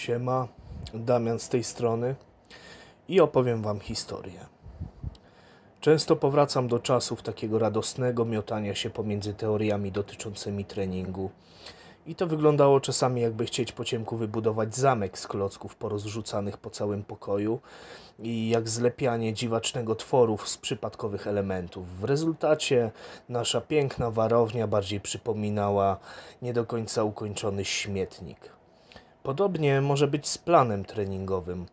Siema, Damian z tej strony i opowiem Wam historię. Często powracam do czasów takiego radosnego miotania się pomiędzy teoriami dotyczącymi treningu. I to wyglądało czasami jakby chcieć po ciemku wybudować zamek z klocków porozrzucanych po całym pokoju i jak zlepianie dziwacznego tworów z przypadkowych elementów. W rezultacie nasza piękna warownia bardziej przypominała nie do końca ukończony śmietnik. Podobnie może być z planem treningowym,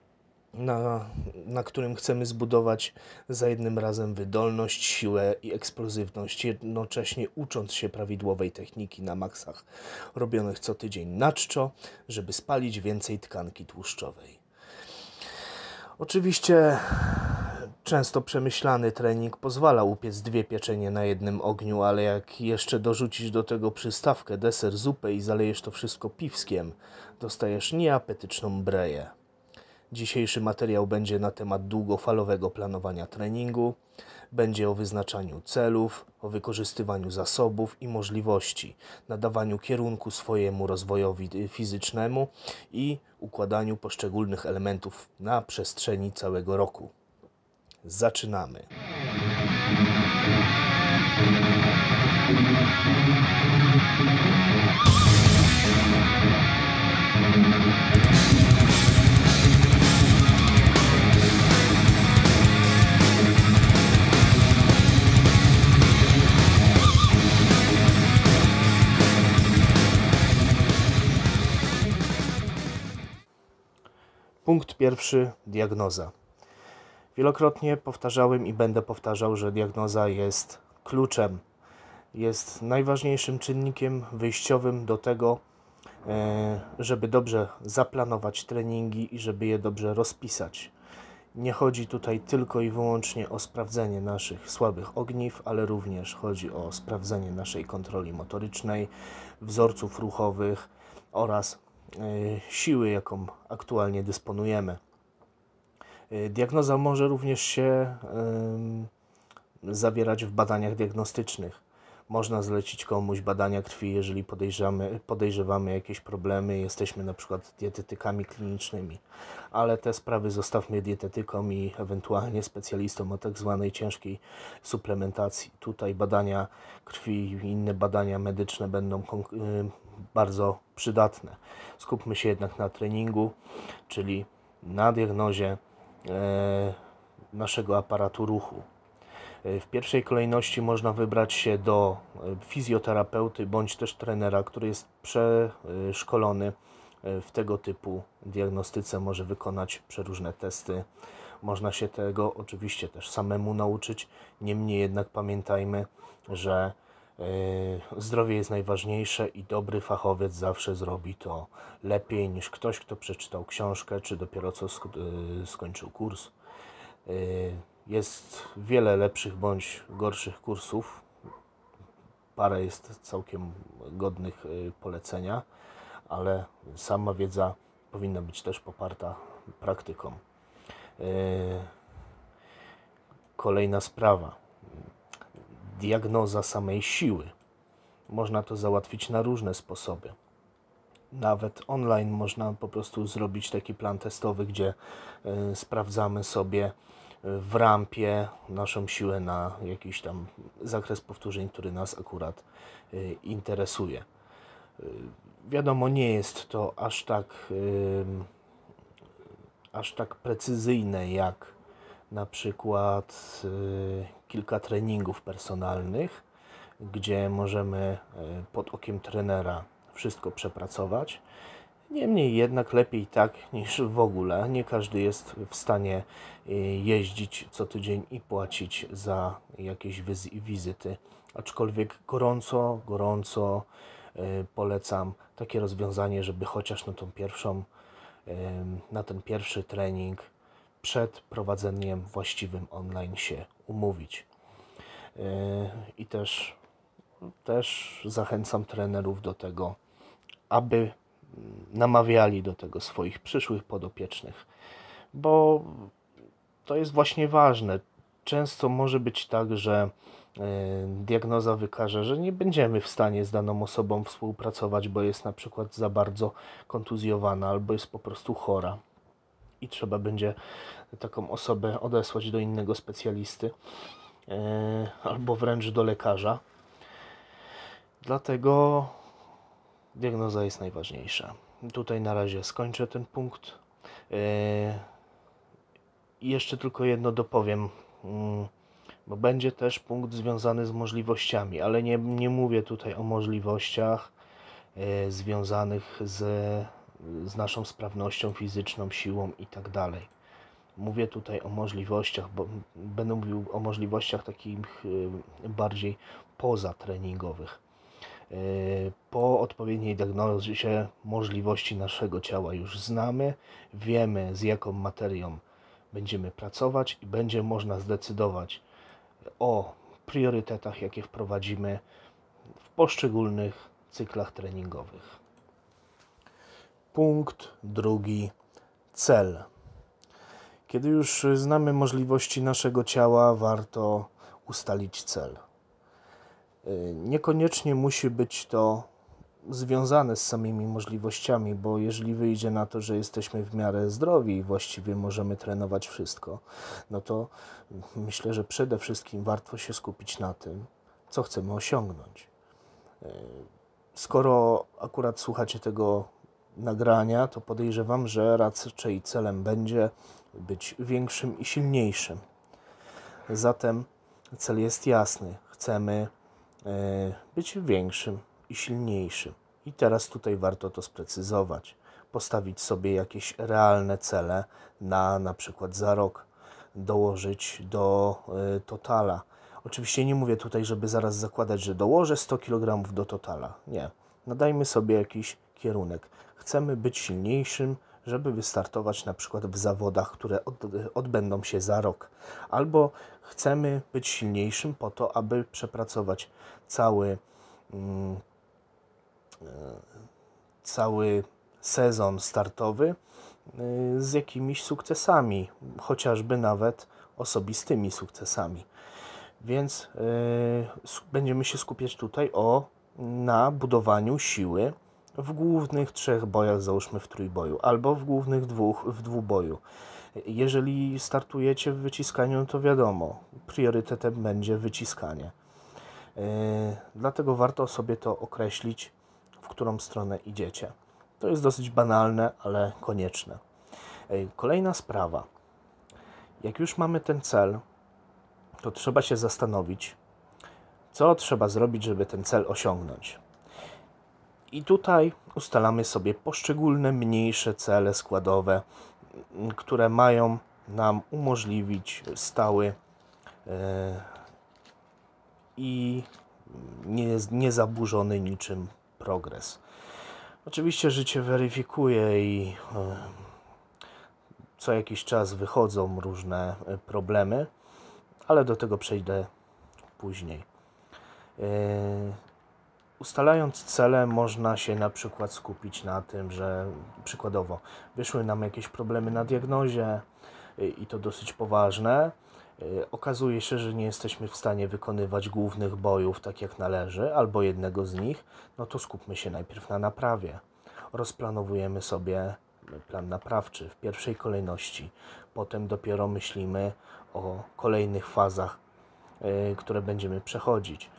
na, na którym chcemy zbudować za jednym razem wydolność, siłę i eksplozywność, jednocześnie ucząc się prawidłowej techniki na maksach robionych co tydzień na czczo, żeby spalić więcej tkanki tłuszczowej. Oczywiście Często przemyślany trening pozwala upiec dwie pieczenie na jednym ogniu, ale jak jeszcze dorzucisz do tego przystawkę, deser, zupę i zalejesz to wszystko piwskiem, dostajesz nieapetyczną breję. Dzisiejszy materiał będzie na temat długofalowego planowania treningu, będzie o wyznaczaniu celów, o wykorzystywaniu zasobów i możliwości, nadawaniu kierunku swojemu rozwojowi y, fizycznemu i układaniu poszczególnych elementów na przestrzeni całego roku zaczynamy. Punkt pierwszy diagnoza. Wielokrotnie powtarzałem i będę powtarzał, że diagnoza jest kluczem. Jest najważniejszym czynnikiem wyjściowym do tego, e, żeby dobrze zaplanować treningi i żeby je dobrze rozpisać. Nie chodzi tutaj tylko i wyłącznie o sprawdzenie naszych słabych ogniw, ale również chodzi o sprawdzenie naszej kontroli motorycznej, wzorców ruchowych oraz e, siły, jaką aktualnie dysponujemy. Y, diagnoza może również się zawierać w badaniach diagnostycznych. Można zlecić komuś badania krwi, jeżeli podejrzamy, podejrzewamy jakieś problemy, jesteśmy na przykład dietetykami klinicznymi, ale te sprawy zostawmy dietetykom i ewentualnie specjalistom o tak zwanej ciężkiej suplementacji. Tutaj badania krwi i inne badania medyczne będą y, bardzo przydatne. Skupmy się jednak na treningu, czyli na diagnozie, E, naszego aparatu ruchu. E, w pierwszej kolejności można wybrać się do e, fizjoterapeuty bądź też trenera, który jest przeszkolony w tego typu diagnostyce, może wykonać przeróżne testy. Można się tego oczywiście też samemu nauczyć, niemniej jednak pamiętajmy, że E, zdrowie jest najważniejsze i dobry fachowiec zawsze zrobi to lepiej niż ktoś, kto przeczytał książkę czy dopiero co e, skończył kurs. E, jest wiele lepszych bądź gorszych kursów. Parę jest całkiem godnych polecenia, ale sama wiedza powinna być też poparta praktyką. Kolejna sprawa diagnoza samej siły. Można to załatwić na różne sposoby. Nawet online można po prostu zrobić taki plan testowy, gdzie y, sprawdzamy sobie e, w rampie naszą siłę na jakiś tam zakres powtórzeń, który nas akurat y, interesuje. Y, wiadomo, nie jest to aż tak, aż tak precyzyjne jak na przykład y, kilka treningów personalnych, gdzie możemy y, pod okiem trenera wszystko przepracować. Niemniej jednak lepiej tak niż w ogóle. Nie każdy jest w stanie y, jeździć co tydzień i płacić za jakieś wizyty. Aczkolwiek gorąco, gorąco polecam takie rozwiązanie, żeby chociaż na tą pierwszą, na ten pierwszy trening przed prowadzeniem właściwym online się umówić. Yy, I też, też zachęcam trenerów do tego, aby namawiali do tego swoich przyszłych podopiecznych, bo to jest właśnie ważne. Często może być tak, że yy, diagnoza wykaże, że nie będziemy w stanie z daną osobą współpracować, bo jest na przykład za bardzo kontuzjowana albo jest po prostu chora i trzeba będzie taką osobę odesłać do innego specjalisty e, albo wręcz do lekarza. Dlatego diagnoza jest najważniejsza. Tutaj na razie skończę ten punkt. I e, jeszcze tylko jedno dopowiem, mm, bo będzie też punkt związany z możliwościami, ale nie, nie mówię tutaj o możliwościach e, związanych z z naszą sprawnością fizyczną, siłą i tak dalej. Mówię tutaj o możliwościach, bo będę mówił o możliwościach takich e, bardziej pozatreningowych. E, po odpowiedniej diagnozie możliwości naszego ciała już znamy, wiemy z jaką materią będziemy pracować i będzie można zdecydować o priorytetach, jakie wprowadzimy w poszczególnych cyklach treningowych. Punkt drugi cel. Kiedy już znamy możliwości naszego ciała, warto ustalić cel. Y, niekoniecznie musi być to związane z samymi możliwościami, bo jeżeli wyjdzie na to, że jesteśmy w miarę zdrowi i właściwie możemy trenować wszystko, no to myślę, że przede wszystkim warto się skupić na tym, co chcemy osiągnąć. Y, skoro akurat słuchacie tego nagrania, to podejrzewam, że raczej celem będzie być większym i silniejszym. Zatem cel jest jasny. Chcemy e, być większym i silniejszym. I teraz tutaj warto to sprecyzować. Postawić sobie jakieś realne cele na na przykład za rok, dołożyć do e, totala. Oczywiście nie mówię tutaj, żeby zaraz zakładać, że dołożę 100 kg do totala. Nie. Nadajmy sobie jakiś kierunek chcemy być silniejszym, żeby wystartować na przykład w zawodach, które odbędą się za rok, albo chcemy być silniejszym po to, aby przepracować cały, mm, e, cały sezon startowy e, z jakimiś sukcesami, chociażby nawet osobistymi sukcesami. Więc e, będziemy się skupiać tutaj o, na budowaniu siły w głównych trzech bojach, załóżmy w trójboju, albo w głównych dwóch w dwuboju. Jeżeli startujecie w wyciskaniu, to wiadomo, priorytetem będzie wyciskanie. E, dlatego warto sobie to określić, w którą stronę idziecie. To jest dosyć banalne, ale konieczne. E, kolejna sprawa. Jak już mamy ten cel, to trzeba się zastanowić, co trzeba zrobić, żeby ten cel osiągnąć. I tutaj ustalamy sobie poszczególne mniejsze cele składowe, które mają nam umożliwić stały e, i niezaburzony nie niczym progres. Oczywiście życie weryfikuje i e, co jakiś czas wychodzą różne e, problemy, ale do tego przejdę później ustalając cele, można się na przykład skupić na tym, że przykładowo wyszły nam jakieś problemy na diagnozie y, i to dosyć poważne. Y, okazuje się, że nie jesteśmy w stanie wykonywać głównych bojów tak jak należy, albo jednego z nich, no to skupmy się najpierw na naprawie. Rozplanowujemy sobie y, plan naprawczy w pierwszej kolejności. Potem dopiero myślimy o kolejnych fazach, które będziemy przechodzić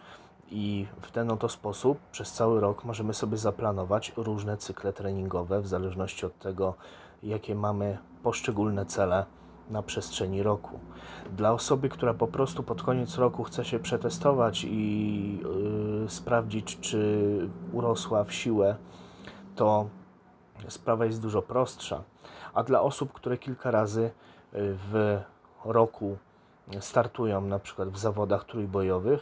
i w ten oto sposób przez cały rok możemy sobie zaplanować różne cykle treningowe w zależności od tego, jakie mamy poszczególne cele na przestrzeni roku. Dla osoby, która po prostu pod koniec roku chce się przetestować i yy, sprawdzić, czy urosła w siłę, to sprawa jest dużo prostsza. A dla osób, które kilka razy y, w roku startują na przykład w zawodach trójbojowych,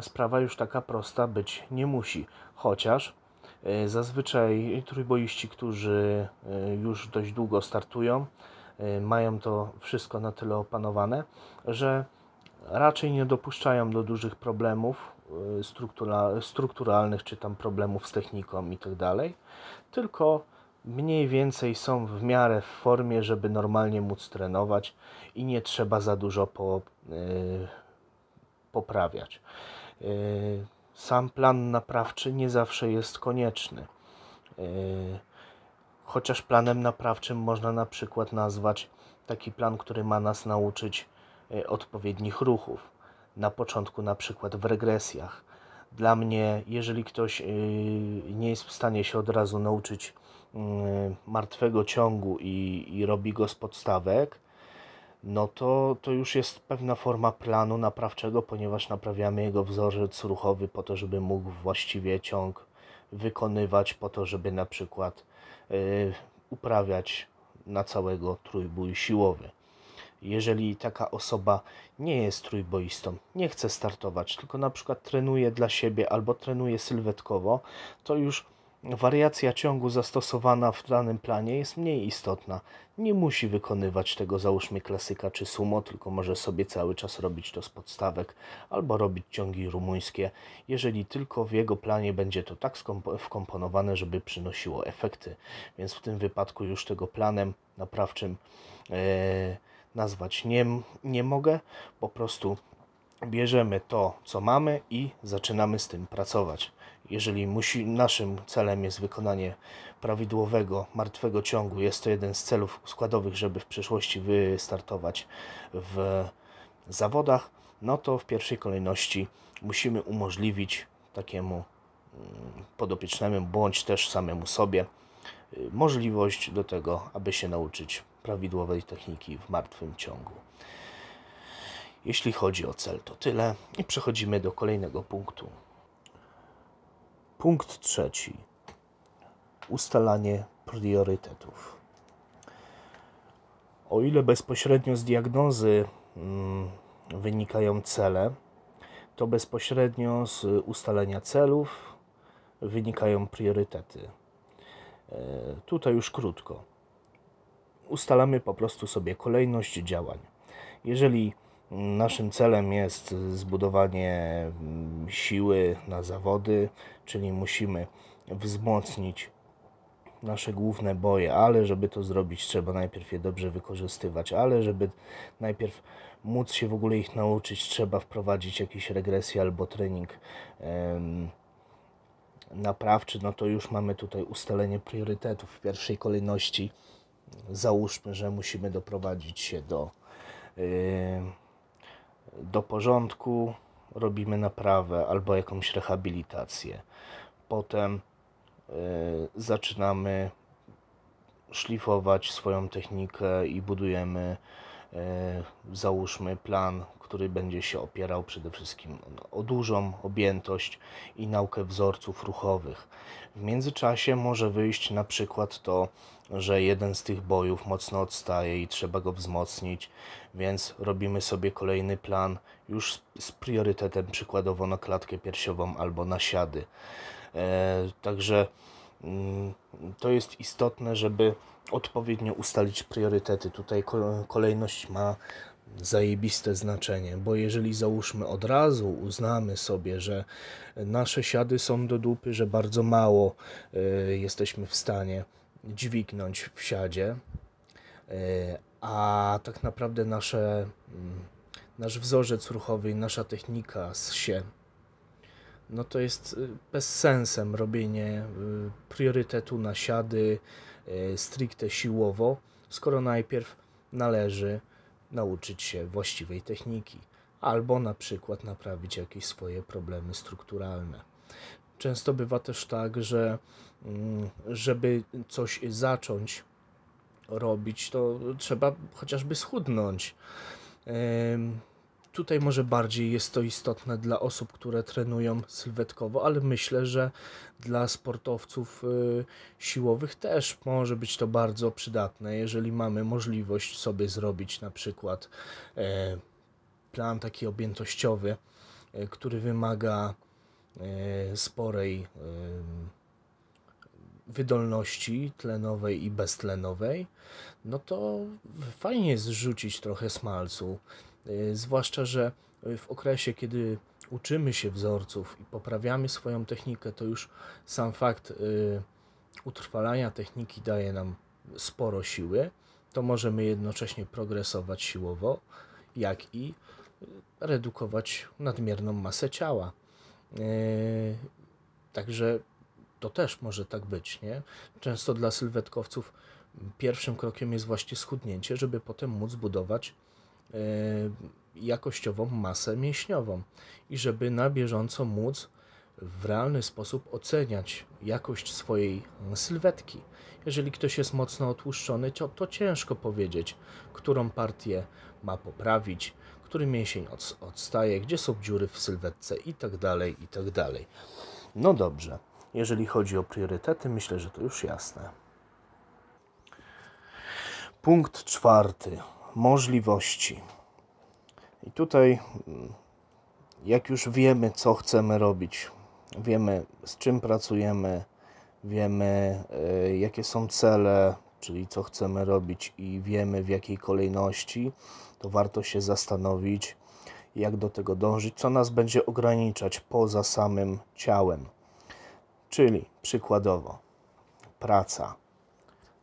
sprawa już taka prosta być nie musi. Chociaż e, zazwyczaj trójboiści, którzy e, już dość długo startują, e, mają to wszystko na tyle opanowane, że raczej nie dopuszczają do dużych problemów struktura, strukturalnych, czy tam problemów z techniką i tak dalej, tylko mniej więcej są w miarę w formie, żeby normalnie móc trenować i nie trzeba za dużo po, e, poprawiać. E, sam plan naprawczy nie zawsze jest konieczny. E, chociaż planem naprawczym można na przykład nazwać taki plan, który ma nas nauczyć odpowiednich ruchów. Na początku, na przykład w regresjach. Dla mnie, jeżeli ktoś nie jest w stanie się od razu nauczyć Y, martwego ciągu i, i robi go z podstawek, no to, to już jest pewna forma planu naprawczego, ponieważ naprawiamy jego wzorzec ruchowy po to, żeby mógł właściwie ciąg wykonywać, po to, żeby na przykład y, uprawiać na całego trójbój siłowy. Jeżeli taka osoba nie jest trójboistą, nie chce startować, tylko na przykład trenuje dla siebie albo trenuje sylwetkowo, to już wariacja ciągu zastosowana w danym planie jest mniej istotna. Nie musi wykonywać tego załóżmy klasyka czy sumo, tylko może sobie cały czas robić to z podstawek albo robić ciągi rumuńskie, jeżeli tylko w jego planie będzie to tak wkomponowane, żeby przynosiło efekty. Więc w tym wypadku już tego planem naprawczym e, nazwać nie, nie mogę, po prostu bierzemy to, co mamy i zaczynamy z tym pracować. Jeżeli musi, naszym celem jest wykonanie prawidłowego, martwego ciągu, jest to jeden z celów składowych, żeby w przyszłości wystartować w zawodach, no to w pierwszej kolejności musimy umożliwić takiemu mm, podopiecznemu, bądź też samemu sobie, y, możliwość do tego, aby się nauczyć prawidłowej techniki w martwym ciągu. Jeśli chodzi o cel, to tyle i przechodzimy do kolejnego punktu. Punkt trzeci. Ustalanie priorytetów. O ile bezpośrednio z diagnozy mm, wynikają cele, to bezpośrednio z ustalenia celów wynikają priorytety. E, tutaj już krótko. Ustalamy po prostu sobie kolejność działań. Jeżeli Naszym celem jest zbudowanie mm, siły na zawody, czyli musimy wzmocnić nasze główne boje, ale żeby to zrobić, trzeba najpierw je dobrze wykorzystywać, ale żeby najpierw móc się w ogóle ich nauczyć, trzeba wprowadzić jakieś regresje albo trening naprawczy, no to już mamy tutaj ustalenie priorytetów w pierwszej kolejności. Załóżmy, że musimy doprowadzić się do do porządku, robimy naprawę albo jakąś rehabilitację. Potem y, zaczynamy szlifować swoją technikę i budujemy, y, załóżmy, plan, który będzie się opierał przede wszystkim o dużą objętość i naukę wzorców ruchowych. W międzyczasie może wyjść na przykład to, że jeden z tych bojów mocno odstaje i trzeba go wzmocnić, więc robimy sobie kolejny plan już z, priorytetem przykładowo na klatkę piersiową albo na siady. E, także mm, to jest istotne, żeby odpowiednio ustalić priorytety. Tutaj kolejność ma zajebiste znaczenie, bo jeżeli załóżmy od razu uznamy sobie, że nasze siady są do dupy, że bardzo mało y, jesteśmy w stanie dźwignąć w siadzie, e, a tak naprawdę nasze, mm, nasz wzorzec ruchowy i nasza technika z się, no to jest y, bezsensem robienie y, priorytetu na siady y, stricte siłowo, skoro najpierw należy nauczyć się właściwej techniki albo na przykład naprawić jakieś swoje problemy strukturalne. Często bywa też tak, że Mm, żeby coś zacząć robić, to trzeba chociażby schudnąć. Tutaj może bardziej jest to istotne dla osób, które trenują sylwetkowo, ale myślę, że dla sportowców y, siłowych też może być to bardzo przydatne, jeżeli mamy możliwość sobie zrobić na przykład e, plan taki objętościowy, e, który wymaga e, sporej wydolności tlenowej i beztlenowej, no to fajnie jest rzucić trochę smalcu. Y, zwłaszcza, że w okresie, kiedy uczymy się wzorców i poprawiamy swoją technikę, to już sam fakt y, utrwalania techniki daje nam sporo siły. To możemy jednocześnie progresować siłowo, jak i y, redukować nadmierną masę ciała. Także to też może tak być, nie? Często dla sylwetkowców pierwszym krokiem jest właśnie schudnięcie, żeby potem móc budować yy, jakościową masę mięśniową i żeby na bieżąco móc w realny sposób oceniać jakość swojej sylwetki. Jeżeli ktoś jest mocno otłuszczony, to, to ciężko powiedzieć, którą partię ma poprawić, który mięsień od, odstaje, gdzie są dziury w sylwetce i tak dalej, i tak dalej. No dobrze. Jeżeli chodzi o priorytety, myślę, że to już jasne. Punkt czwarty. Możliwości. I tutaj, mm, jak już wiemy, co chcemy robić, wiemy, z czym pracujemy, wiemy, y, jakie są cele, czyli co chcemy robić i wiemy, w jakiej kolejności, to warto się zastanowić, jak do tego dążyć, co nas będzie ograniczać poza samym ciałem. Czyli przykładowo praca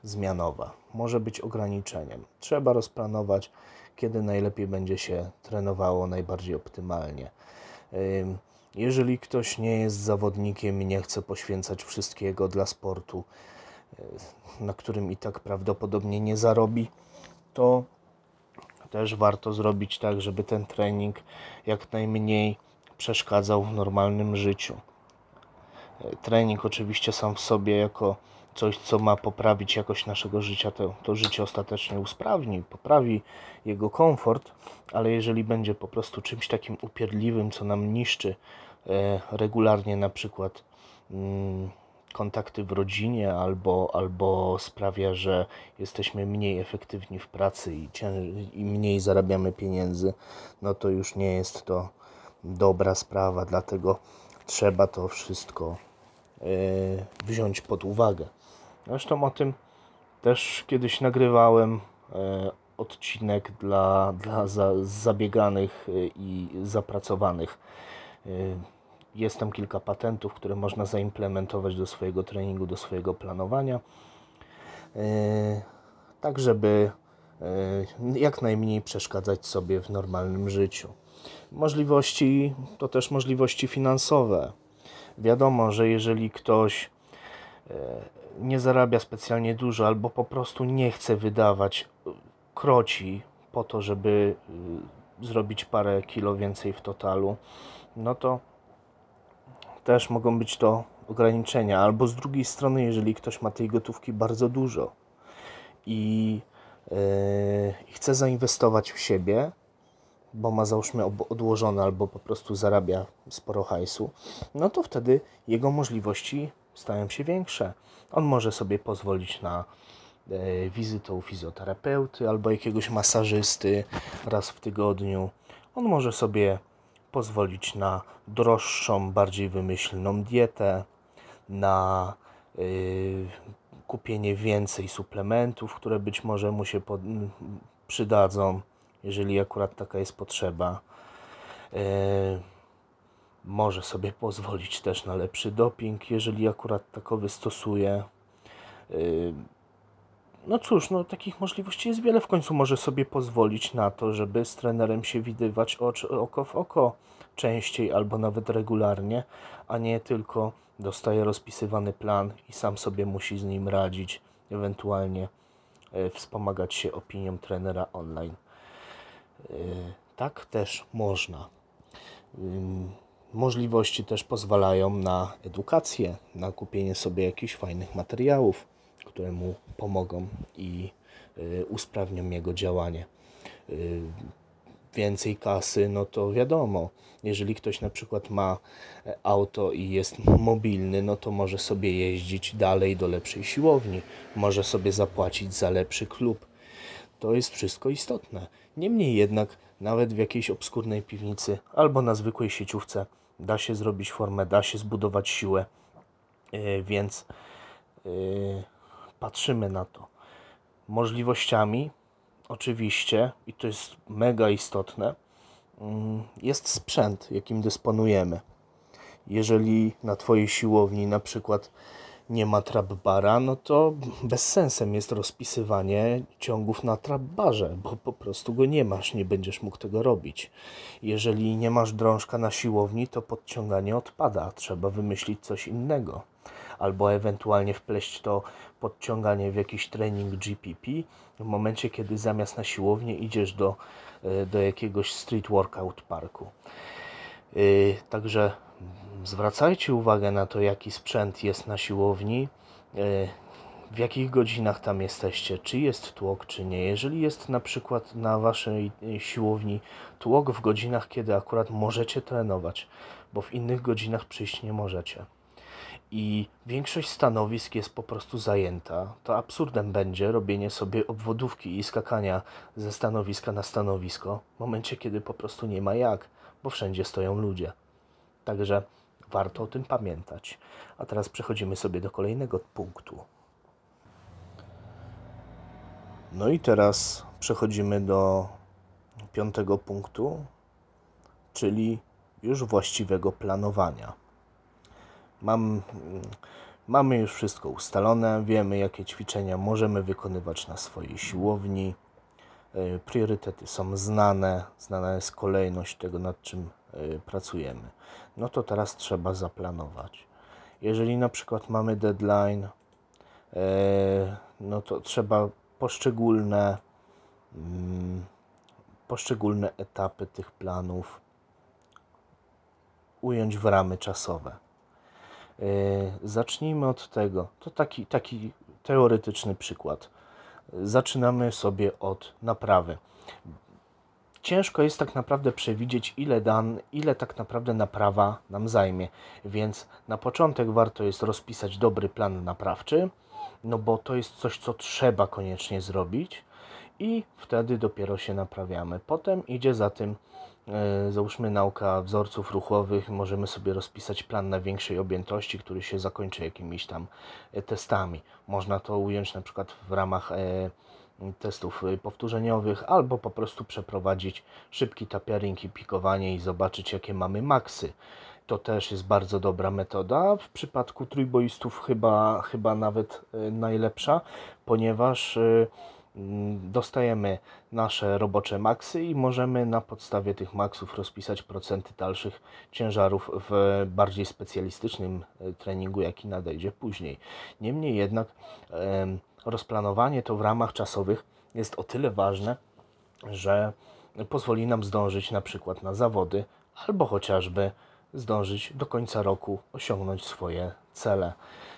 zmianowa może być ograniczeniem. Trzeba rozplanować, kiedy najlepiej będzie się trenowało najbardziej optymalnie. Jeżeli ktoś nie jest zawodnikiem i nie chce poświęcać wszystkiego dla sportu, y, na którym i tak prawdopodobnie nie zarobi, to też warto zrobić tak, żeby ten trening jak najmniej przeszkadzał w normalnym życiu. Trening oczywiście sam w sobie jako coś, co ma poprawić jakość naszego życia, to, to życie ostatecznie usprawni, poprawi jego komfort, ale jeżeli będzie po prostu czymś takim upierdliwym, co nam niszczy e, regularnie na przykład mm, kontakty w rodzinie albo, albo sprawia, że jesteśmy mniej efektywni w pracy i, i mniej zarabiamy pieniędzy, no to już nie jest to dobra sprawa, dlatego trzeba to wszystko e, wziąć pod uwagę. Zresztą o tym też kiedyś nagrywałem e, odcinek dla, dla za, zabieganych e, i zapracowanych. Jest tam kilka patentów, które można zaimplementować do swojego treningu, do swojego planowania, tak żeby jak najmniej przeszkadzać sobie w normalnym życiu. Możliwości to też możliwości finansowe. Wiadomo, że jeżeli ktoś e, nie zarabia specjalnie dużo albo po prostu nie chce wydawać, e, kroci po to, żeby e, zrobić parę kilo więcej w totalu, no to też mogą być to ograniczenia. Albo z drugiej strony, jeżeli ktoś ma tej gotówki bardzo dużo i, yy, i chce zainwestować w siebie, bo ma załóżmy odłożone albo po prostu zarabia sporo hajsu, no to wtedy jego możliwości stają się większe. On może sobie pozwolić na e, wizytę u fizjoterapeuty albo jakiegoś masażysty raz w tygodniu. On może sobie pozwolić na droższą, bardziej wymyślną dietę, na e, kupienie więcej suplementów, które być może mu się przydadzą jeżeli akurat taka jest potrzeba. E, może sobie pozwolić też na lepszy doping, jeżeli akurat takowy stosuje. No cóż, no takich możliwości jest wiele. W końcu może sobie pozwolić na to, żeby z trenerem się widywać oko w oko częściej albo nawet regularnie, a nie tylko dostaje rozpisywany plan i sam sobie musi z nim radzić, ewentualnie e, wspomagać się opinią trenera online. Y, tak też można. Możliwości też pozwalają na edukację, na kupienie sobie jakichś fajnych materiałów, które mu pomogą i y, usprawnią jego działanie y, więcej kasy, no to wiadomo, jeżeli ktoś na przykład ma e, auto i jest mobilny, no to może sobie jeździć dalej do lepszej siłowni, może sobie zapłacić za lepszy klub, to jest wszystko istotne. Niemniej jednak, nawet w jakiejś obskurnej piwnicy albo na zwykłej sieciówce da się zrobić formę, da się zbudować siłę, e, więc e, patrzymy na to. Możliwościami, oczywiście, i to jest mega istotne, mm, jest sprzęt, jakim dysponujemy. Jeżeli na Twojej siłowni na przykład nie ma trapbara, no to bezsensem jest rozpisywanie ciągów na trapbarze, bo po prostu go nie masz, nie będziesz mógł tego robić. Jeżeli nie masz drążka na siłowni, to podciąganie odpada, trzeba wymyślić coś innego. Albo ewentualnie wpleść to podciąganie w jakiś trening GPP w momencie, kiedy zamiast na siłownię idziesz do, e, do jakiegoś street workout parku. Yy, także Zwracajcie uwagę na to, jaki sprzęt jest na siłowni, e, w jakich godzinach tam jesteście, czy jest tłok, czy nie. Jeżeli jest na przykład na waszej e, siłowni tłok w godzinach, kiedy akurat możecie trenować, bo w innych godzinach przyjść nie możecie i większość stanowisk jest po prostu zajęta, to absurdem będzie robienie sobie obwodówki i skakania ze stanowiska na stanowisko w momencie, kiedy po prostu nie ma jak, bo wszędzie stoją ludzie. Także Warto o tym pamiętać. A teraz przechodzimy sobie do kolejnego punktu. No i teraz przechodzimy do piątego punktu, czyli już właściwego planowania. Mam, mamy już wszystko ustalone, wiemy jakie ćwiczenia możemy wykonywać na swojej siłowni, E, priorytety są znane, znana jest kolejność tego, nad czym e, pracujemy. No to teraz trzeba zaplanować. Jeżeli na przykład mamy deadline, e, no to trzeba poszczególne, mm, poszczególne etapy tych planów ująć w ramy czasowe. Zacznijmy od tego. To taki, taki teoretyczny przykład zaczynamy sobie od naprawy. Ciężko jest tak naprawdę przewidzieć, ile dan, ile tak naprawdę naprawa nam zajmie, więc na początek warto jest rozpisać dobry plan naprawczy, no bo to jest coś, co trzeba koniecznie zrobić i wtedy dopiero się naprawiamy. Potem idzie za tym E, załóżmy nauka wzorców ruchowych, możemy sobie rozpisać plan na większej objętości, który się zakończy jakimiś tam e, testami. Można to ująć na przykład w ramach e, testów powtórzeniowych albo po prostu przeprowadzić szybki tapiaring i pikowanie i zobaczyć jakie mamy maksy. To też jest bardzo dobra metoda. W przypadku trójboistów chyba, chyba nawet najlepsza, ponieważ Mm, dostajemy nasze robocze maksy i możemy na podstawie tych maksów rozpisać procenty dalszych ciężarów w bardziej specjalistycznym e, treningu, jaki nadejdzie później. Niemniej jednak rozplanowanie to w ramach czasowych jest o tyle ważne, że pozwoli nam zdążyć na przykład na zawody albo chociażby zdążyć do końca roku osiągnąć swoje cele.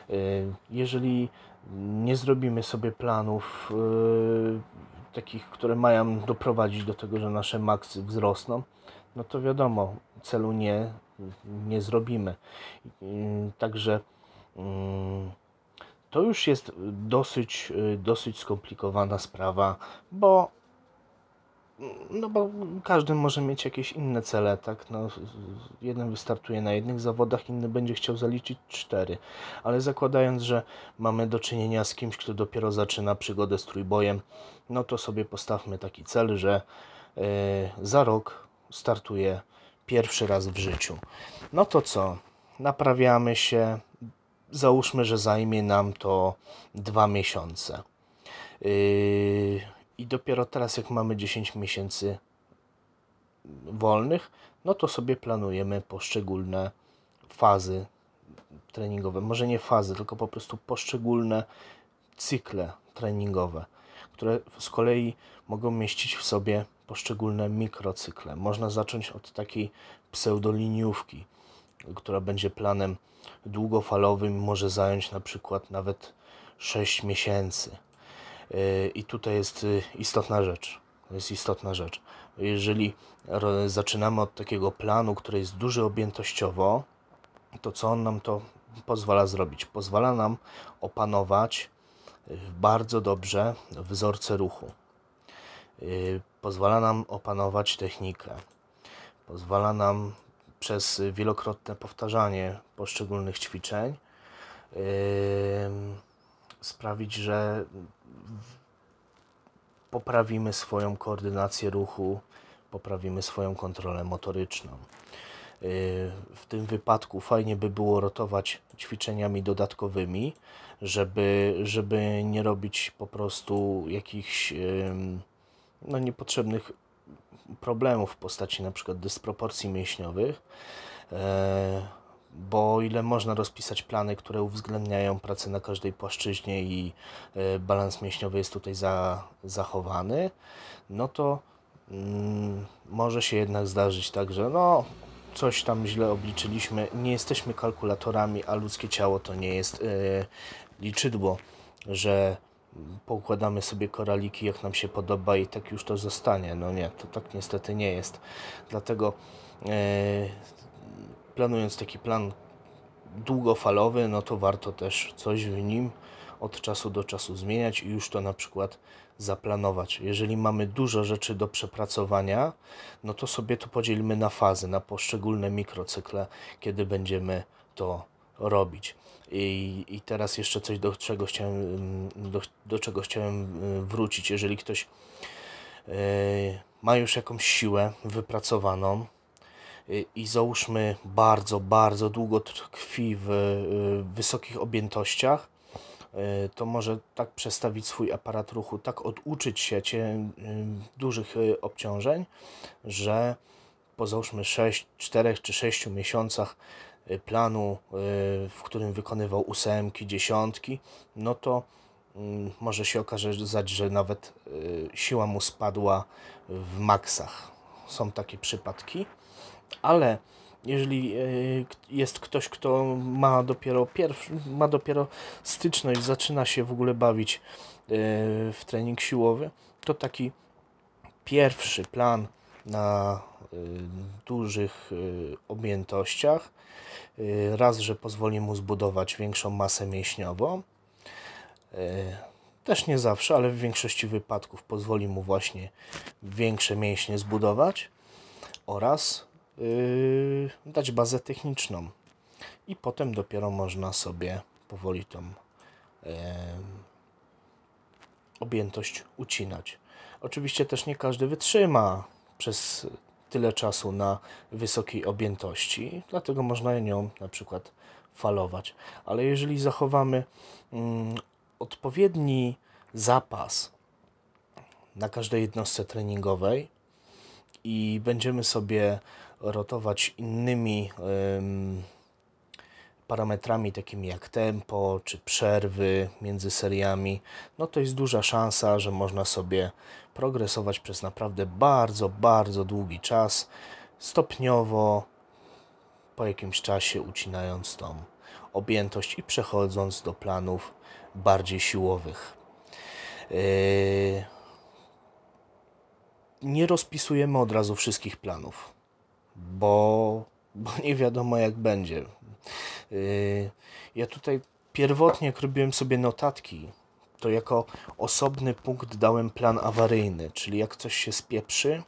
E, jeżeli nie zrobimy sobie planów yy, takich, które mają doprowadzić do tego, że nasze maksy wzrosną, no to wiadomo, celu nie, nie zrobimy. Yy, także yy, to już jest dosyć, y, dosyć skomplikowana sprawa, bo no bo każdy może mieć jakieś inne cele, tak? No, jeden wystartuje na jednych zawodach, inny będzie chciał zaliczyć cztery. Ale zakładając, że mamy do czynienia z kimś, kto dopiero zaczyna przygodę z trójbojem, no to sobie postawmy taki cel, że yy, za rok startuje pierwszy raz w życiu. No to co? Naprawiamy się. Załóżmy, że zajmie nam to dwa miesiące. Yy, i dopiero teraz, jak mamy 10 miesięcy wolnych, no to sobie planujemy poszczególne fazy treningowe. Może nie fazy, tylko po prostu poszczególne cykle treningowe, które z kolei mogą mieścić w sobie poszczególne mikrocykle. Można zacząć od takiej pseudoliniówki, która będzie planem długofalowym, może zająć na przykład nawet 6 miesięcy i tutaj jest y, istotna rzecz. jest istotna rzecz. Jeżeli zaczynamy od takiego planu, który jest duży objętościowo, to co on nam to pozwala zrobić? Pozwala nam opanować y, bardzo dobrze wzorce ruchu. Y, pozwala nam opanować technikę. Pozwala nam przez wielokrotne powtarzanie poszczególnych ćwiczeń. Yy sprawić, że poprawimy swoją koordynację ruchu, poprawimy swoją kontrolę motoryczną. Y, w tym wypadku fajnie by było rotować ćwiczeniami dodatkowymi, żeby, żeby nie robić po prostu jakichś no, niepotrzebnych problemów w postaci na przykład dysproporcji mięśniowych. E, bo o ile można rozpisać plany, które uwzględniają pracę na każdej płaszczyźnie i e, balans mięśniowy jest tutaj za, zachowany, no to mm, może się jednak zdarzyć tak, że no coś tam źle obliczyliśmy, nie jesteśmy kalkulatorami, a ludzkie ciało to nie jest yy, liczydło, że poukładamy sobie koraliki jak nam się podoba i tak już to zostanie. No nie, to tak niestety nie jest. Dlatego yy, planując taki plan długofalowy, no to warto też coś w nim od czasu do czasu zmieniać i już to na przykład zaplanować. Jeżeli mamy dużo rzeczy do przepracowania, no to sobie to podzielimy na fazy, na poszczególne mikrocykle, kiedy będziemy to robić. I, i teraz jeszcze coś, do czego, chciałem, mm, do, do czego chciałem y, wrócić. Jeżeli ktoś yy, ma już jakąś siłę wypracowaną, Y, i załóżmy bardzo, bardzo długo tkwi y, w wysokich objętościach, y, to może tak przestawić swój aparat ruchu, tak oduczyć się cię, dużych obciążeń, że po załóżmy 6, 4 czy 6 miesiącach planu, w którym wykonywał ósemki, dziesiątki, no to mm, może się okazać, że nawet siła mu spadła w maksach. Są takie przypadki ale jeżeli e, jest ktoś, kto ma dopiero pierwszy, ma dopiero styczność, zaczyna się w ogóle bawić e, w trening siłowy, to taki pierwszy plan na e, dużych objętościach raz, że pozwoli mu zbudować większą masę mięśniową. Też nie zawsze, ale w większości wypadków pozwoli mu właśnie większe mięśnie zbudować oraz Yy, dać bazę techniczną i potem dopiero można sobie powoli tą objętość ucinać. Oczywiście też nie każdy wytrzyma przez tyle czasu na wysokiej objętości, dlatego można nią na przykład falować. Ale jeżeli zachowamy mm, odpowiedni zapas na każdej jednostce treningowej i będziemy sobie rotować innymi parametrami takimi jak tempo czy przerwy między seriami, no to jest duża szansa, że można sobie progresować przez naprawdę bardzo, bardzo długi czas, stopniowo po jakimś czasie ucinając tą objętość i przechodząc do planów bardziej siłowych. Yy... Nie rozpisujemy od razu wszystkich planów bo, bo nie wiadomo jak będzie. Y, ja tutaj pierwotnie, jak robiłem sobie notatki, to jako osobny punkt dałem plan awaryjny, czyli jak coś się spieprzy y,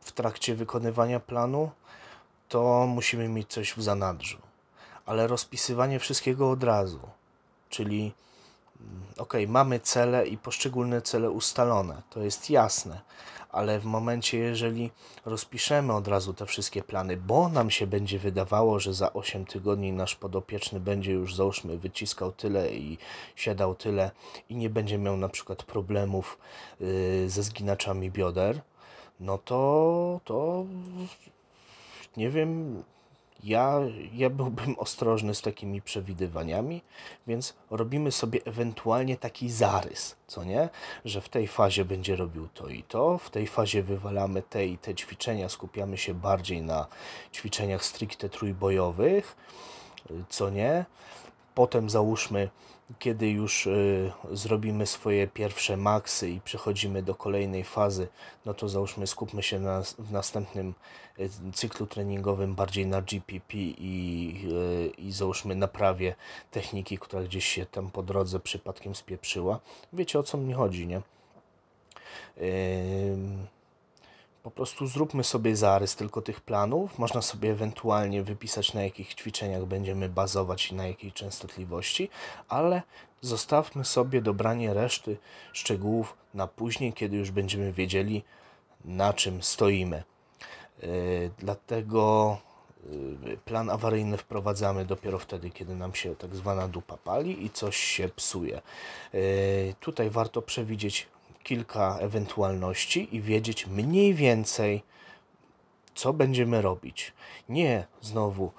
w trakcie wykonywania planu, to musimy mieć coś w zanadrzu. Ale rozpisywanie wszystkiego od razu, czyli mm, ok, mamy cele i poszczególne cele ustalone, to jest jasne ale w momencie, jeżeli rozpiszemy od razu te wszystkie plany, bo nam się będzie wydawało, że za 8 tygodni nasz podopieczny będzie już, załóżmy, wyciskał tyle i siadał tyle i nie będzie miał na przykład problemów yy, ze zginaczami bioder, no to, to nie wiem, ja, ja byłbym ostrożny z takimi przewidywaniami, więc robimy sobie ewentualnie taki zarys, co nie? Że w tej fazie będzie robił to i to, w tej fazie wywalamy te i te ćwiczenia, skupiamy się bardziej na ćwiczeniach stricte trójbojowych, co nie? Potem załóżmy, kiedy już y, zrobimy swoje pierwsze maksy i przechodzimy do kolejnej fazy, no to załóżmy, skupmy się na, w następnym y, cyklu treningowym bardziej na GPP i, y, załóżmy naprawie techniki, która gdzieś się tam po drodze przypadkiem spieprzyła. Wiecie o co mi chodzi, nie? Yy po prostu zróbmy sobie zarys tylko tych planów. Można sobie ewentualnie wypisać, na jakich ćwiczeniach będziemy bazować i na jakiej częstotliwości, ale zostawmy sobie dobranie reszty szczegółów na później, kiedy już będziemy wiedzieli, na czym stoimy. E, dlatego e, plan awaryjny wprowadzamy dopiero wtedy, kiedy nam się tak zwana dupa pali i coś się psuje. E, tutaj warto przewidzieć kilka ewentualności i wiedzieć mniej więcej, co będziemy robić. Nie znowu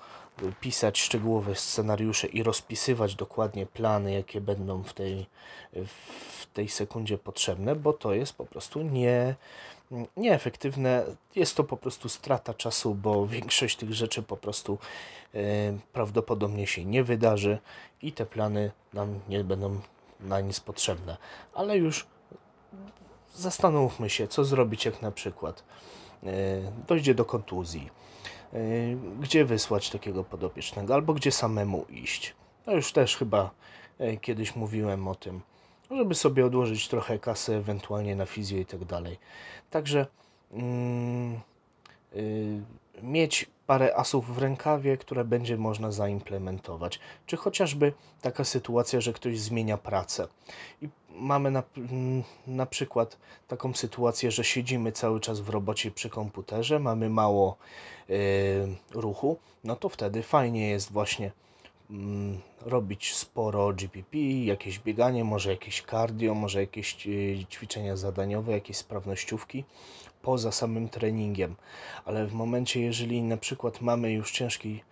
pisać szczegółowe scenariusze i rozpisywać dokładnie plany, jakie będą w tej, w tej sekundzie potrzebne, bo to jest po prostu nie, nieefektywne. Jest to po prostu strata czasu, bo większość tych rzeczy po prostu e, prawdopodobnie się nie wydarzy i te plany nam nie będą na nic potrzebne. Ale już zastanówmy się, co zrobić, jak na przykład e, dojdzie do kontuzji, e, gdzie wysłać takiego podopiecznego, albo gdzie samemu iść. To już też chyba e, kiedyś mówiłem o tym, żeby sobie odłożyć trochę kasy, ewentualnie na fizję i tak dalej. Także. Mm, y, mieć parę asów w rękawie, które będzie można zaimplementować. Czy chociażby taka sytuacja, że ktoś zmienia pracę. I mamy na, mm, na przykład taką sytuację, że siedzimy cały czas w robocie przy komputerze, mamy mało y, ruchu, no to wtedy fajnie jest właśnie mm, robić sporo GPP, jakieś bieganie, może jakieś cardio, może jakieś y, ćwiczenia zadaniowe, jakieś sprawnościówki, poza samym treningiem, ale w momencie, jeżeli na przykład mamy już ciężki,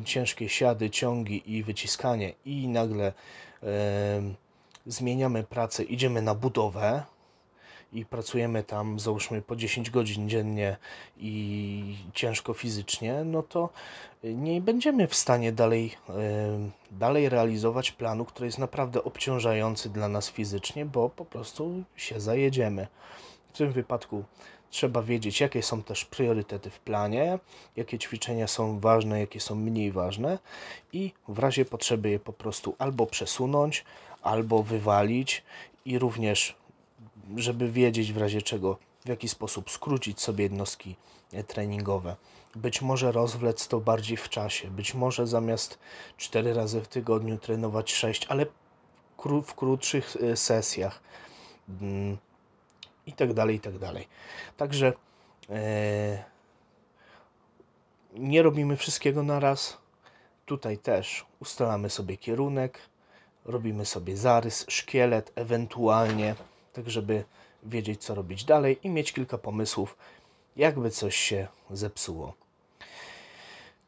e, ciężkie siady, ciągi i wyciskanie i nagle e, zmieniamy pracę, idziemy na budowę, i pracujemy tam załóżmy po 10 godzin dziennie i ciężko fizycznie, no to e, nie będziemy w stanie dalej, dalej realizować planu, który jest naprawdę obciążający dla nas fizycznie, bo po prostu się zajedziemy. W tym wypadku trzeba wiedzieć, jakie są też priorytety w planie, jakie ćwiczenia są ważne, jakie są mniej ważne i w razie potrzeby je po prostu albo przesunąć, albo wywalić i również, żeby wiedzieć w razie czego, w jaki sposób skrócić sobie jednostki e, treningowe. Być może rozwlec to bardziej w czasie, być może zamiast 4 razy w tygodniu trenować 6, ale w krótszych e, sesjach mm, i tak dalej, i tak dalej. Także e, nie robimy wszystkiego na raz. Tutaj też ustalamy sobie kierunek, robimy sobie zarys, szkielet ewentualnie, tak żeby wiedzieć co robić dalej i mieć kilka pomysłów, jakby coś się zepsuło.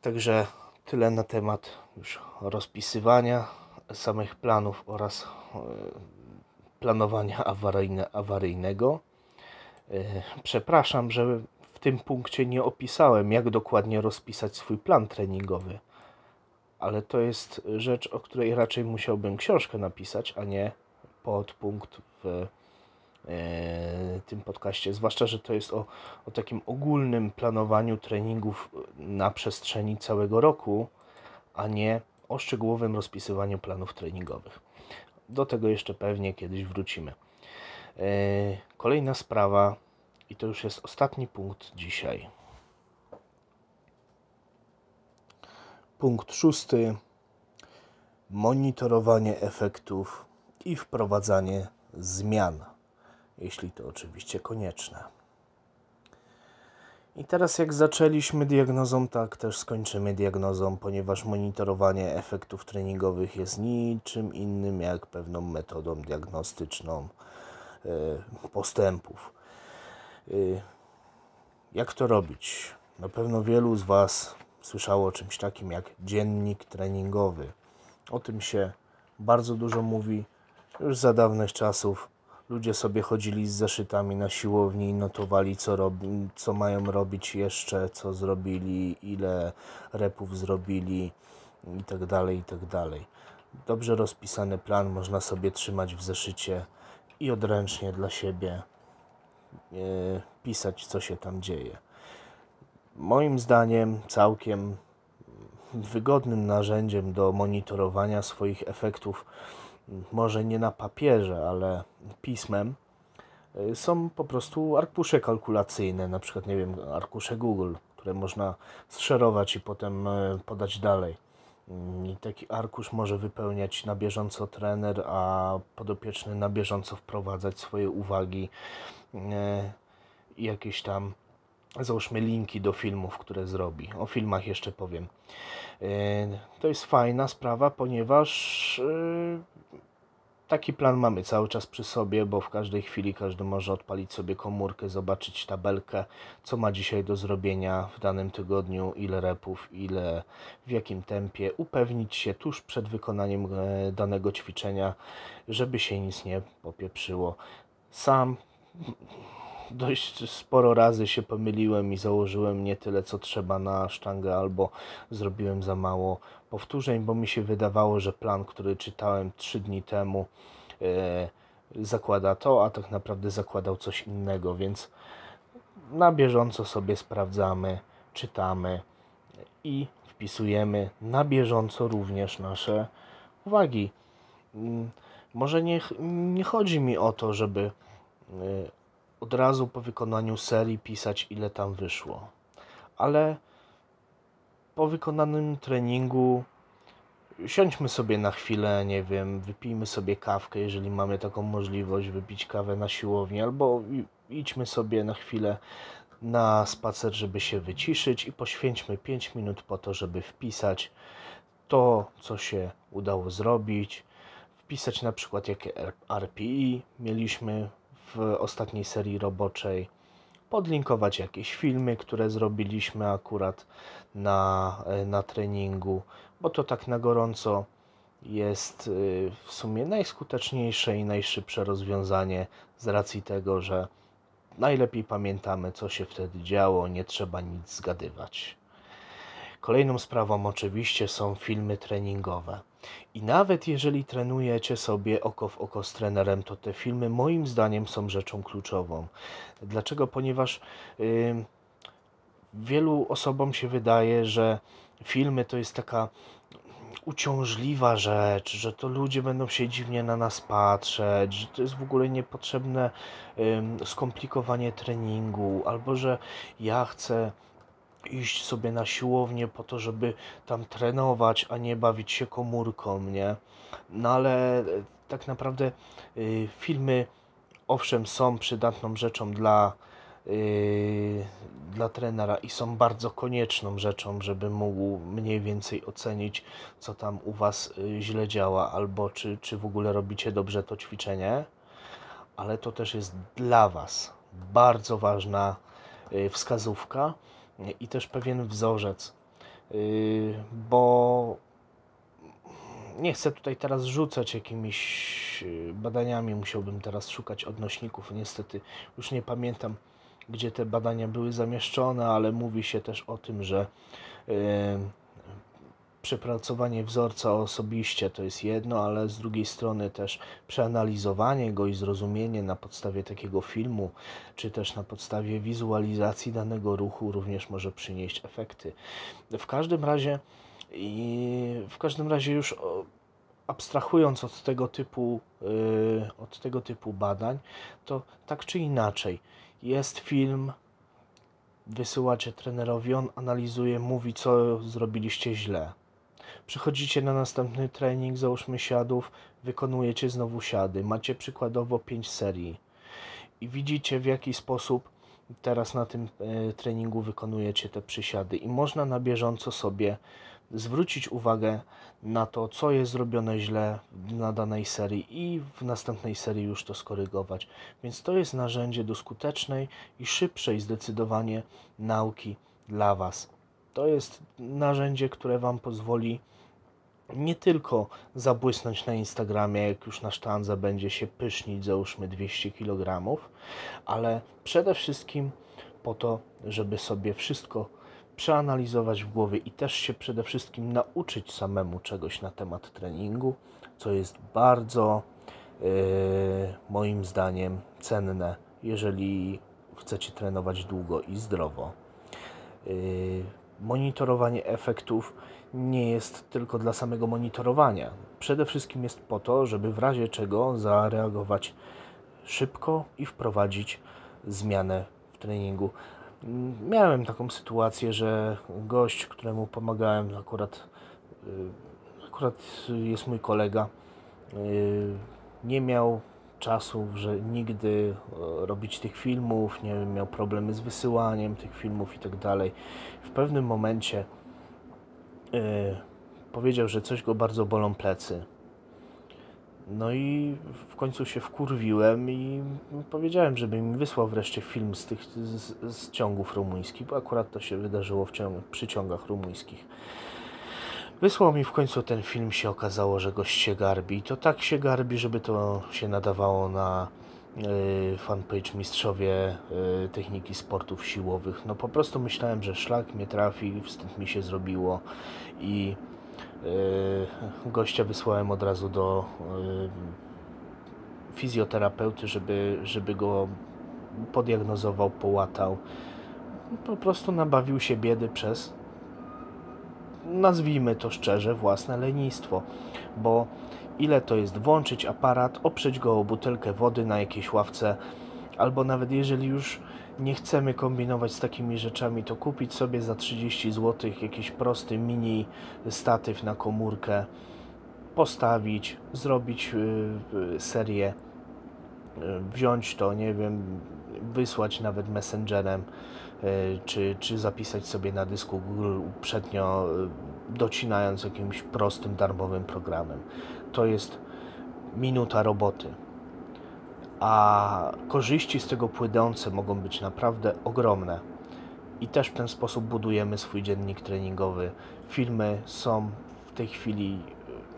Także tyle na temat już rozpisywania samych planów oraz e, planowania awaryjne, awaryjnego. E, przepraszam, że w tym punkcie nie opisałem, jak dokładnie rozpisać swój plan treningowy, ale to jest rzecz, o której raczej musiałbym książkę napisać, a nie podpunkt w e, tym podcaście, zwłaszcza, że to jest o, o takim ogólnym planowaniu treningów na przestrzeni całego roku, a nie o szczegółowym rozpisywaniu planów treningowych. Do tego jeszcze pewnie kiedyś wrócimy. E, kolejna sprawa, i to już jest ostatni punkt dzisiaj. Punkt szósty: monitorowanie efektów i wprowadzanie zmian, jeśli to oczywiście konieczne. I teraz, jak zaczęliśmy diagnozą, tak też skończymy diagnozą, ponieważ monitorowanie efektów treningowych jest niczym innym jak pewną metodą diagnostyczną E, postępów. E, jak to robić? Na pewno wielu z Was słyszało o czymś takim jak dziennik treningowy. O tym się bardzo dużo mówi. Już za dawnych czasów ludzie sobie chodzili z zeszytami na siłowni i notowali, co, robi, co mają robić jeszcze, co zrobili, ile repów zrobili itd. Tak itd. Tak Dobrze rozpisany plan można sobie trzymać w zeszycie i odręcznie dla siebie e, pisać, co się tam dzieje. Moim zdaniem całkiem wygodnym narzędziem do monitorowania swoich efektów, może nie na papierze, ale pismem, e, są po prostu arkusze kalkulacyjne, na przykład, nie wiem, arkusze Google, które można zszerować i potem e, podać dalej. Mm, i taki arkusz może wypełniać na bieżąco trener, a podopieczny na bieżąco wprowadzać swoje uwagi, e, jakieś tam załóżmy linki do filmów, które zrobi. O filmach jeszcze powiem. E, to jest fajna sprawa, ponieważ e, Taki plan mamy cały czas przy sobie, bo w każdej chwili każdy może odpalić sobie komórkę, zobaczyć tabelkę, co ma dzisiaj do zrobienia w danym tygodniu, ile repów, ile, w jakim tempie, upewnić się tuż przed wykonaniem e, danego ćwiczenia, żeby się nic nie popieprzyło. Sam dość sporo razy się pomyliłem i założyłem nie tyle co trzeba na sztangę albo zrobiłem za mało powtórzeń, bo mi się wydawało, że plan, który czytałem trzy dni temu, e, zakłada to, a tak naprawdę zakładał coś innego, więc na bieżąco sobie sprawdzamy, czytamy i wpisujemy na bieżąco również nasze uwagi. Mm, może nie, nie chodzi mi o to, żeby e, od razu po wykonaniu serii pisać, ile tam wyszło, ale po wykonanym treningu siądźmy sobie na chwilę, nie wiem, wypijmy sobie kawkę, jeżeli mamy taką możliwość, wypić kawę na siłowni, albo idźmy sobie na chwilę na spacer, żeby się wyciszyć i poświęćmy 5 minut po to, żeby wpisać to, co się udało zrobić, wpisać na przykład jakie RPI mieliśmy w ostatniej serii roboczej, podlinkować jakieś filmy, które zrobiliśmy akurat na, e, na treningu, bo to tak na gorąco jest e, w sumie najskuteczniejsze i najszybsze rozwiązanie z racji tego, że najlepiej pamiętamy, co się wtedy działo, nie trzeba nic zgadywać. Kolejną sprawą oczywiście są filmy treningowe. I nawet jeżeli trenujecie sobie oko w oko z trenerem, to te filmy moim zdaniem są rzeczą kluczową. Dlaczego? Ponieważ yy, wielu osobom się wydaje, że filmy to jest taka uciążliwa rzecz, że to ludzie będą się dziwnie na nas patrzeć, że to jest w ogóle niepotrzebne yy, skomplikowanie treningu, albo że ja chcę iść sobie na siłownię po to, żeby tam trenować, a nie bawić się komórką, nie? No ale e, tak naprawdę y, filmy owszem są przydatną rzeczą dla y, dla trenera i są bardzo konieczną rzeczą, żeby mógł mniej więcej ocenić, co tam u Was y, źle działa, albo czy, czy w ogóle robicie dobrze to ćwiczenie, ale to też jest dla Was bardzo ważna y, wskazówka, i też pewien wzorzec, yy, bo nie chcę tutaj teraz rzucać jakimiś yy, badaniami, musiałbym teraz szukać odnośników. Niestety już nie pamiętam, gdzie te badania były zamieszczone, ale mówi się też o tym, że yy, przepracowanie wzorca osobiście to jest jedno, ale z drugiej strony też przeanalizowanie go i zrozumienie na podstawie takiego filmu, czy też na podstawie wizualizacji danego ruchu również może przynieść efekty. W każdym razie i w każdym razie już abstrahując od tego typu y, od tego typu badań, to tak czy inaczej jest film wysyłacie trenerowi, on analizuje, mówi co zrobiliście źle. Przychodzicie na następny trening, załóżmy siadów, wykonujecie znowu siady. Macie przykładowo 5 serii i widzicie w jaki sposób teraz na tym e, treningu wykonujecie te przysiady i można na bieżąco sobie zwrócić uwagę na to, co jest zrobione źle na danej serii i w następnej serii już to skorygować. Więc to jest narzędzie do skutecznej i szybszej zdecydowanie nauki dla Was. To jest narzędzie, które Wam pozwoli nie tylko zabłysnąć na Instagramie, jak już na sztandze będzie się pysznić, załóżmy 200 kg, ale przede wszystkim po to, żeby sobie wszystko przeanalizować w głowie i też się przede wszystkim nauczyć samemu czegoś na temat treningu, co jest bardzo yy, moim zdaniem cenne, jeżeli chcecie trenować długo i zdrowo. Yy, monitorowanie efektów nie jest tylko dla samego monitorowania. Przede wszystkim jest po to, żeby w razie czego zareagować szybko i wprowadzić zmianę w treningu. Miałem taką sytuację, że gość, któremu pomagałem, akurat, y, akurat jest mój kolega, y, nie miał czasów, że nigdy e, robić tych filmów, nie wiem, miał problemy z wysyłaniem tych filmów i tak dalej. W pewnym momencie yy, powiedział, że coś go bardzo bolą plecy. No i w końcu się wkurwiłem i powiedziałem, żeby mi wysłał wreszcie film z tych z, z ciągów rumuńskich, bo akurat to się wydarzyło w ciąg, przy ciągach rumuńskich. Wysłał mi w końcu ten film, się okazało, że gość się garbi. I to tak się garbi, żeby to się nadawało na y, fanpage Mistrzowie y, Techniki Sportów Siłowych. No po prostu myślałem, że szlak mnie trafi, wstyd mi się zrobiło i y, gościa wysłałem od razu do y, fizjoterapeuty, żeby, żeby go podiagnozował, połatał. Po prostu nabawił się biedy przez nazwijmy to szczerze, własne lenistwo, bo ile to jest włączyć aparat, oprzeć go o butelkę wody na jakiejś ławce, albo nawet jeżeli już nie chcemy kombinować z takimi rzeczami, to kupić sobie za 30 zł jakiś prosty mini statyw na komórkę, postawić, zrobić y, y, serię, y, wziąć to, nie wiem, wysłać nawet messengerem, e, czy, czy zapisać sobie na dysku Google uprzednio, e, docinając jakimś prostym, darmowym programem. To jest minuta roboty. A korzyści z tego płynące mogą być naprawdę ogromne. I też w ten sposób budujemy swój dziennik treningowy. Filmy są w tej chwili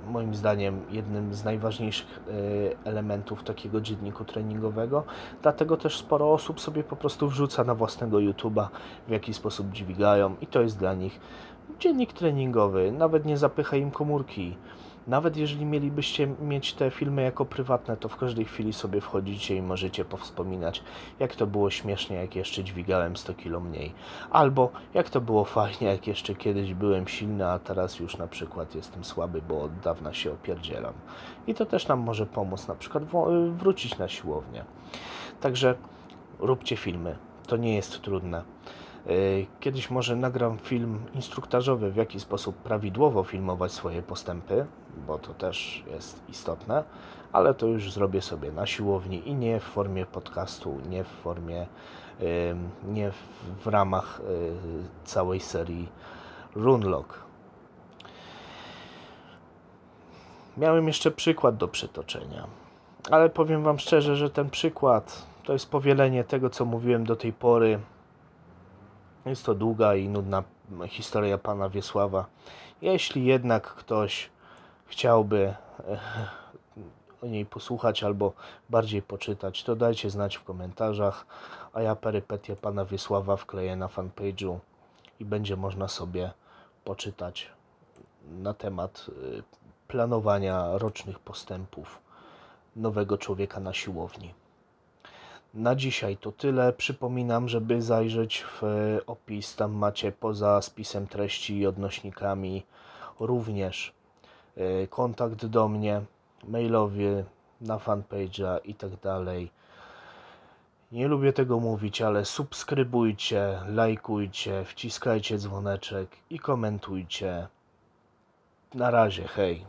moim zdaniem jednym z najważniejszych y, elementów takiego dzienniku treningowego. Dlatego też sporo osób sobie po prostu wrzuca na własnego YouTube'a, w jaki sposób dźwigają i to jest dla nich dziennik treningowy. Nawet nie zapycha im komórki. Nawet jeżeli mielibyście mieć te filmy jako prywatne, to w każdej chwili sobie wchodzicie i możecie powspominać, jak to było śmiesznie, jak jeszcze dźwigałem 100 kilo mniej. Albo jak to było fajnie, jak jeszcze kiedyś byłem silny, a teraz już na przykład jestem słaby, bo od dawna się opierdzielam. I to też nam może pomóc na przykład wrócić na siłownię. Także róbcie filmy. To nie jest trudne. Yy, kiedyś może nagram film instruktażowy, w jaki sposób prawidłowo filmować swoje postępy, bo to też jest istotne, ale to już zrobię sobie na siłowni i nie w formie podcastu, nie w formie, nie w ramach y, całej serii Runlock. Miałem jeszcze przykład do przytoczenia, ale powiem Wam szczerze, że ten przykład to jest powielenie tego, co mówiłem do tej pory. Jest to długa i nudna historia pana Wiesława. Jeśli jednak ktoś chciałby e, o niej posłuchać albo bardziej poczytać, to dajcie znać w komentarzach, a ja perypetię pana Wiesława wkleję na fanpage'u i będzie można sobie poczytać na temat e, planowania rocznych postępów nowego człowieka na siłowni. Na dzisiaj to tyle. Przypominam, żeby zajrzeć w e, opis. Tam macie poza spisem treści i odnośnikami również E, kontakt do mnie mailowy, na fanpage'a i tak dalej. Nie lubię tego mówić, ale subskrybujcie, lajkujcie, wciskajcie dzwoneczek i komentujcie. Na razie, hej.